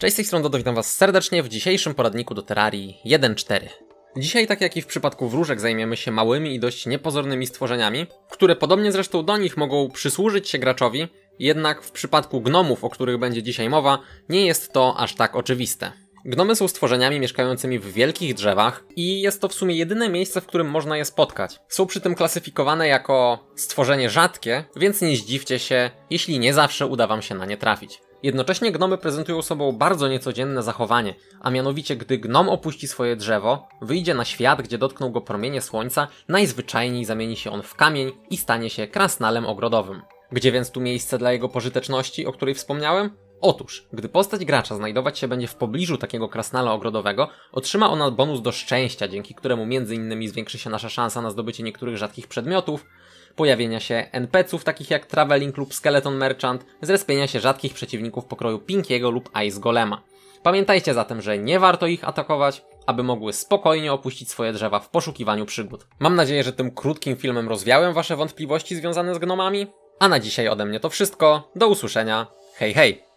Cześć, z tej strony Dodo, witam Was serdecznie w dzisiejszym poradniku do Terrarii 1.4. Dzisiaj, tak jak i w przypadku wróżek, zajmiemy się małymi i dość niepozornymi stworzeniami, które podobnie zresztą do nich mogą przysłużyć się graczowi, jednak w przypadku gnomów, o których będzie dzisiaj mowa, nie jest to aż tak oczywiste. Gnomy są stworzeniami mieszkającymi w wielkich drzewach i jest to w sumie jedyne miejsce, w którym można je spotkać. Są przy tym klasyfikowane jako stworzenie rzadkie, więc nie zdziwcie się, jeśli nie zawsze uda wam się na nie trafić. Jednocześnie gnomy prezentują sobą bardzo niecodzienne zachowanie, a mianowicie gdy gnom opuści swoje drzewo, wyjdzie na świat, gdzie dotkną go promienie słońca, najzwyczajniej zamieni się on w kamień i stanie się krasnalem ogrodowym. Gdzie więc tu miejsce dla jego pożyteczności, o której wspomniałem? Otóż, gdy postać gracza znajdować się będzie w pobliżu takiego krasnala ogrodowego, otrzyma ona bonus do szczęścia, dzięki któremu m.in. zwiększy się nasza szansa na zdobycie niektórych rzadkich przedmiotów, pojawienia się NPC-ów takich jak Traveling lub Skeleton Merchant, zrespienia się rzadkich przeciwników pokroju Pinkiego lub Ice Golema. Pamiętajcie zatem, że nie warto ich atakować, aby mogły spokojnie opuścić swoje drzewa w poszukiwaniu przygód. Mam nadzieję, że tym krótkim filmem rozwiałem Wasze wątpliwości związane z gnomami. A na dzisiaj ode mnie to wszystko. Do usłyszenia. Hej, hej!